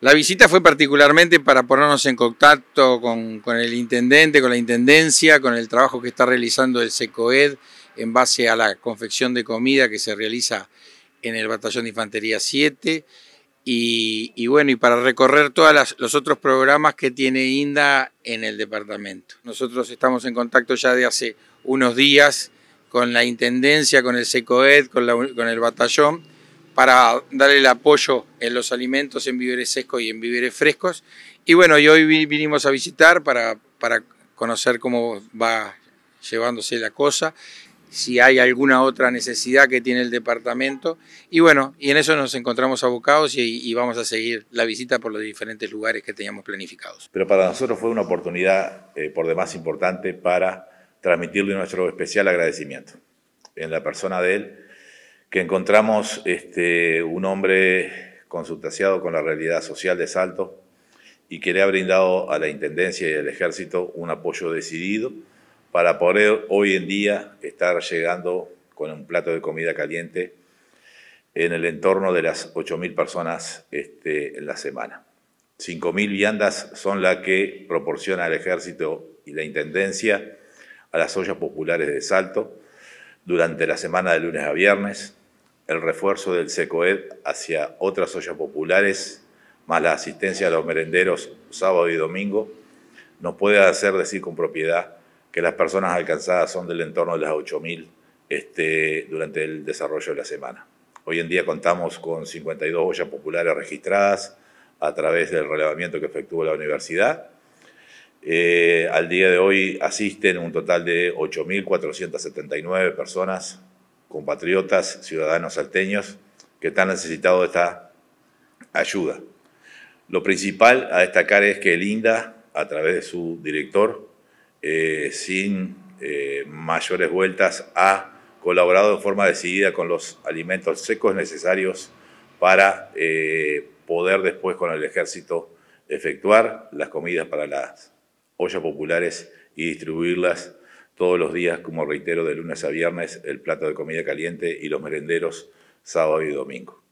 La visita fue particularmente para ponernos en contacto con, el intendente, con la intendencia, con el trabajo que está realizando el SECOED en base a la confección de comida que se realiza en el Batallón de Infantería 7. Y, bueno, y para recorrer todos los otros programas que tiene INDA en el departamento. Nosotros estamos en contacto ya de hace unos días con la intendencia, con el SECOED, con el batallón para darle el apoyo en los alimentos, en víveres secos y en víveres frescos. Y bueno, hoy vinimos a visitar para, para conocer cómo va llevándose la cosa, si hay alguna otra necesidad que tiene el departamento. Y bueno, y en eso nos encontramos abocados y, y, vamos a seguir la visita por los diferentes lugares que teníamos planificados. Pero para nosotros fue una oportunidad eh, por demás importante para transmitirle nuestro especial agradecimiento en la persona de él que encontramos este, un hombre consultaciado con la realidad social de Salto y que le ha brindado a la Intendencia y al Ejército un apoyo decidido para poder hoy en día estar llegando con un plato de comida caliente en el entorno de las 8.000 personas este, en la semana. 5.000 viandas son las que proporciona el Ejército y la Intendencia a las ollas populares de Salto, durante la semana de lunes a viernes, el refuerzo del SECOED hacia otras ollas populares, más la asistencia a los merenderos sábado y domingo, nos puede hacer decir con propiedad que las personas alcanzadas son del entorno de las 8.000 este, durante el desarrollo de la semana. Hoy en día contamos con 52 ollas populares registradas a través del relevamiento que efectuó la universidad eh, al día de hoy asisten un total de 8.479 personas, compatriotas, ciudadanos salteños, que están necesitados de esta ayuda. Lo principal a destacar es que el INDA, a través de su director, eh, sin eh, mayores vueltas, ha colaborado de forma decidida con los alimentos secos necesarios para poder después con el ejército efectuar las comidas para las ollas populares y distribuirlas todos los días, como reitero, de lunes a viernes, el plato de comida caliente y los merenderos sábado y domingo.